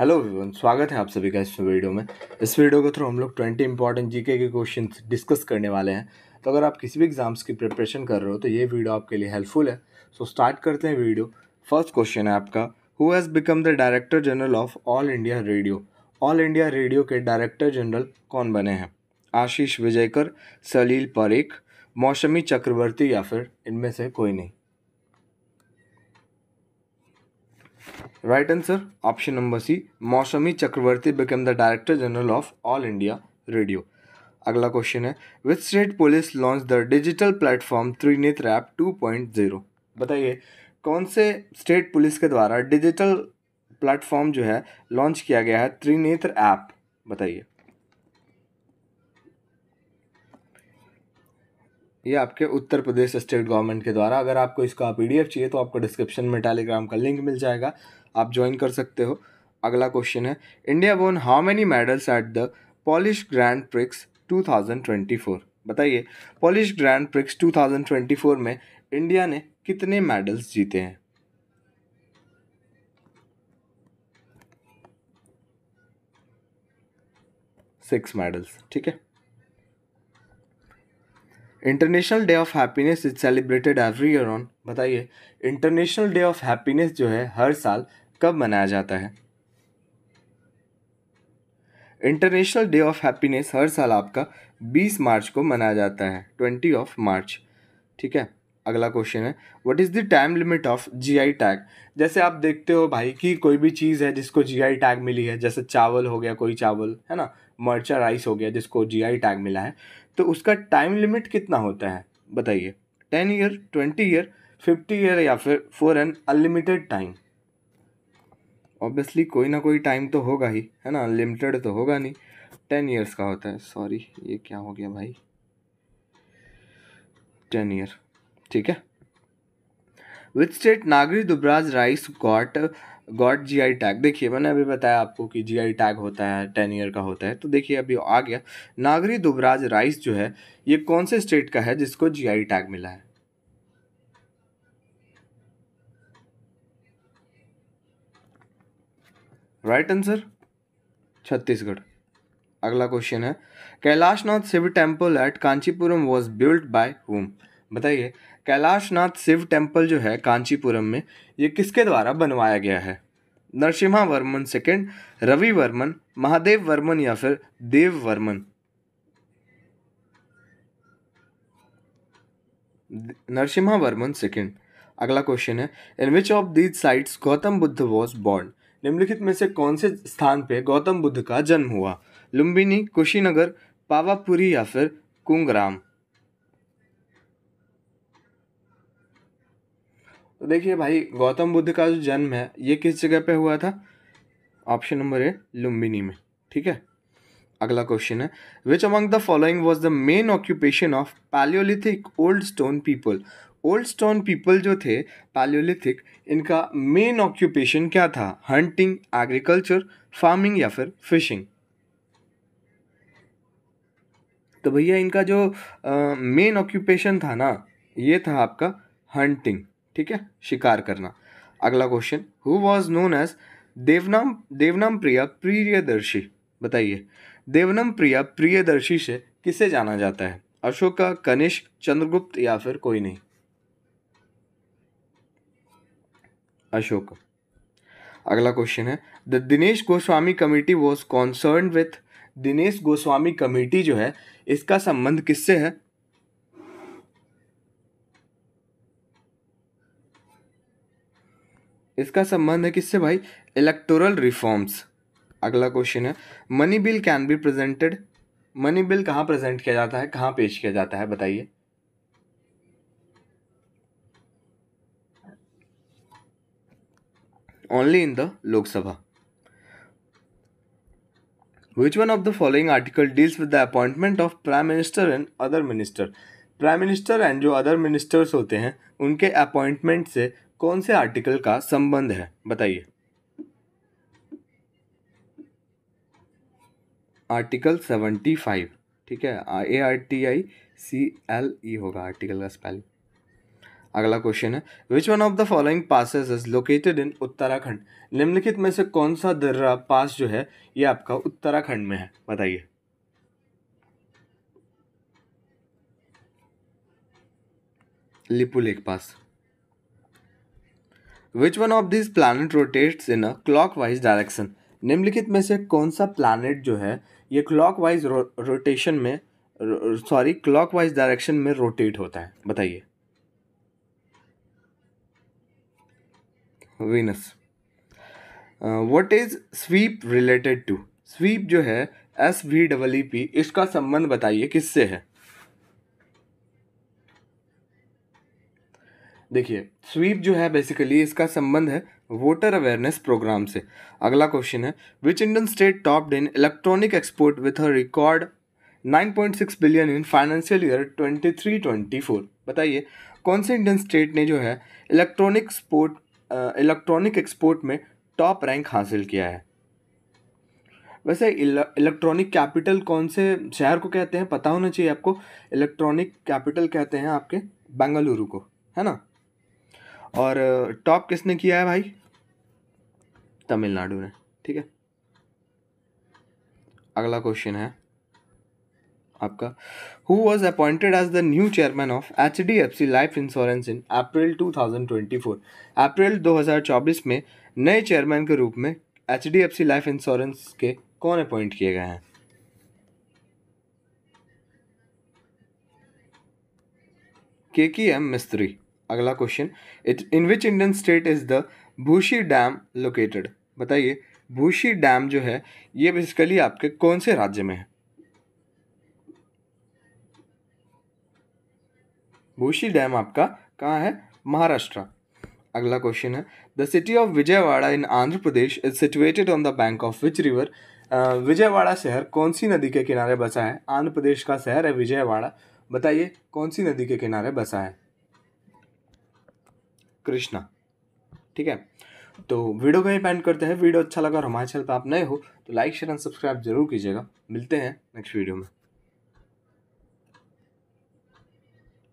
hello everyone स्वागत है आप सभी का इस वीडियो में इस वीडियो के थ्रू हम लोग ट्वेंटी इंपॉर्टेंट जीके के क्वेश्चन डिस्कस करने वाले हैं तो अगर आप किसी भी एग्जाम्स की प्रिपरेशन कर रहे हो तो ये वीडियो आपके लिए हेल्पफुल है सो so, स्टार्ट करते हैं वीडियो फर्स्ट क्वेश्चन है आपका who has become the director general of All India Radio All India Radio के डायरेक्टर जनरल कौन बने हैं आशीष विजयकर सलील परेख मौसमी चक्रवर्ती या फिर इनमें से कोई नहीं right answer option number C Mousumi Chakraborty become the director general of All India Radio अगला क्वेश्चन है which state police launch the digital platform Trinetra app two point zero बताइए कौन से स्टेट पुलिस के द्वारा डिजिटल प्लेटफॉर्म जो है लॉन्च किया गया है त्रिनेत्र ऐप बताइए ये आपके उत्तर प्रदेश स्टेट गवर्नमेंट के द्वारा अगर आपको इसका पी चाहिए तो आपको डिस्क्रिप्शन में टेलीग्राम का लिंक मिल जाएगा आप ज्वाइन कर सकते हो अगला क्वेश्चन है India won how many medals at the Polish Grand Prix 2024 बताइए पॉलिश ग्रैंड प्रिक्स 2024 में इंडिया ने कितने मेडल्स जीते हैं सिक्स मेडल्स ठीक है International Day of Happiness is celebrated every year on बताइए इंटरनेशनल डे ऑफ हैप्पीनेस जो है हर साल कब मनाया जाता है इंटरनेशनल डे ऑफ हैप्पीनेस हर साल आपका 20 मार्च को मनाया जाता है 20 ऑफ मार्च ठीक है अगला क्वेश्चन है what is the time limit of GI tag जैसे आप देखते हो भाई कि कोई भी चीज़ है जिसको जीआई टैग मिली है जैसे चावल हो गया कोई चावल है ना मर्चा राइस हो गया जिसको आई टैग मिला है तो उसका टाइम लिमिट कितना होता है बताइए ten year twenty year fifty year या फिर for an unlimited time obviously कोई ना कोई टाइम तो होगा ही है ना अनलिमिटेड तो होगा नहीं टेन ईयर्स का होता है सॉरी ये क्या हो गया भाई टेन ईयर ठीक है with state Nagri Dubraj rice got got G I tag देखिए मैंने अभी बताया आपको कि जी आई टैग होता है टेन ईयर का होता है तो देखिए अभी आ गया नागरी दुबराज राइस जो है ये कौन से स्टेट का है जिसको जी आई टैग मिला है राइट आंसर छत्तीसगढ़ अगला क्वेश्चन है Kailasanatha Shiva temple at Kanchipuram was built by whom बताइए कैलाशनाथ शिव टेम्पल जो है कांचीपुरम में ये किसके द्वारा बनवाया गया है नरसिम्हा वर्मन सेकेंड रवि वर्मन महादेव वर्मन या फिर देव वर्मन नरसिम्हा वर्मन सेकेंड अगला क्वेश्चन है in which of these sites Gautam Buddha was born निम्नलिखित में से कौन से स्थान पे गौतम बुद्ध का जन्म हुआ लुम्बिनी कुशीनगर पावापुरी या फिर कुंगराम तो देखिए भाई गौतम बुद्ध का जो जन्म है ये किस जगह पे हुआ था ऑप्शन नंबर ए लुम्बिनी में ठीक है अगला क्वेश्चन है which among the following was the main occupation of palaeolithic old stone people old stone people जो थे पैलियोलिथिक इनका मेन ऑक्यूपेशन क्या था हंटिंग एग्रीकल्चर फार्मिंग या फिर फिशिंग तो भैया इनका जो मेन uh, ऑक्यूपेशन था ना ये था आपका हंटिंग ठीक है शिकार करना अगला question who was known as Devanam Devanam Priya Priyadarshi बताइए देवनम प्रिया प्रियदर्शी से किसे जाना जाता है का कनिष्क चंद्रगुप्त या फिर कोई नहीं अशोक अगला क्वेश्चन है the Dinesh Goswami committee was concern with Dinesh Goswami committee जो है इसका संबंध किससे है इसका संबंध है किससे भाई इलेक्टोरल रिफॉर्म्स अगला क्वेश्चन है money bill can be presented money bill कहाँ प्रेजेंट किया जाता है कहाँ पेश किया जाता है बताइए only in the Lok Sabha which one of the following article deals with the appointment of prime minister and other minister prime minister and जो अदर मिनिस्टर्स होते हैं उनके अपॉइंटमेंट से कौन से आर्टिकल का संबंध है बताइए आर्टिकल सेवेंटी फाइव ठीक है A R T I C L E होगा आर्टिकल का स्पेलिंग अगला क्वेश्चन है which one of the following passes is located in Uttarakhand निम्नलिखित में से कौन सा दर्रा पास जो है ये आपका उत्तराखंड में है बताइए Lipulekh pass which one of this planet rotates in a clockwise direction निम्नलिखित में से कौन सा प्लानट जो है ये क्लॉक वाइज रोटेशन में सॉरी क्लॉक वाइज डायरेक्शन में रोटेट होता है बताइए Venus what is SVEEP related to SVEEP जो है S V double E P इसका संबंध बताइए किससे है देखिए स्वीप जो है बेसिकली इसका संबंध है वोटर अवेयरनेस प्रोग्राम से अगला क्वेश्चन है which Indian state topped in electronic export with a record 9.6 billion in financial year 23-24 बताइए कौन से इंडियन स्टेट ने जो है इलेक्ट्रॉनिक स्पोर्ट इलेक्ट्रॉनिक एक्सपोर्ट में टॉप रैंक हासिल किया है वैसे इलेक्ट्रॉनिक कैपिटल कौन से शहर को कहते हैं पता होना चाहिए आपको इलेक्ट्रॉनिक कैपिटल कहते हैं आपके बेंगलुरु को है ना और टॉप uh, किसने किया है भाई तमिलनाडु ने ठीक है अगला क्वेश्चन है आपका who was appointed as the new chairman of H D F C Life Insurance in April two thousand twenty four April दो हजार चौबीस में नए चेयरमैन के रूप में H D F C Life Insurance के कौन अपॉइंट किए गए हैं के के एम मिस्त्री अगला question it in which Indian state is the Bhushi dam located बताइए भूशी डैम जो है ये बेसिकली आपके कौन से राज्य में है भूशी डैम आपका कहाँ है महाराष्ट्र अगला क्वेश्चन है the city of Vijayawada in Andhra Pradesh is situated on the bank of which river Vijayawada शहर कौन सी नदी के किनारे बसा है आंध्र प्रदेश का शहर है विजयवाड़ा बताइए कौन सी नदी के किनारे बसा है कृष्णा ठीक है तो वीडियो को ही पैंट करते हैं वीडियो अच्छा लगा और हमारे चैनल पर आप नए हो तो लाइक शेयर एंड सब्सक्राइब जरूर कीजिएगा मिलते हैं नेक्स्ट वीडियो में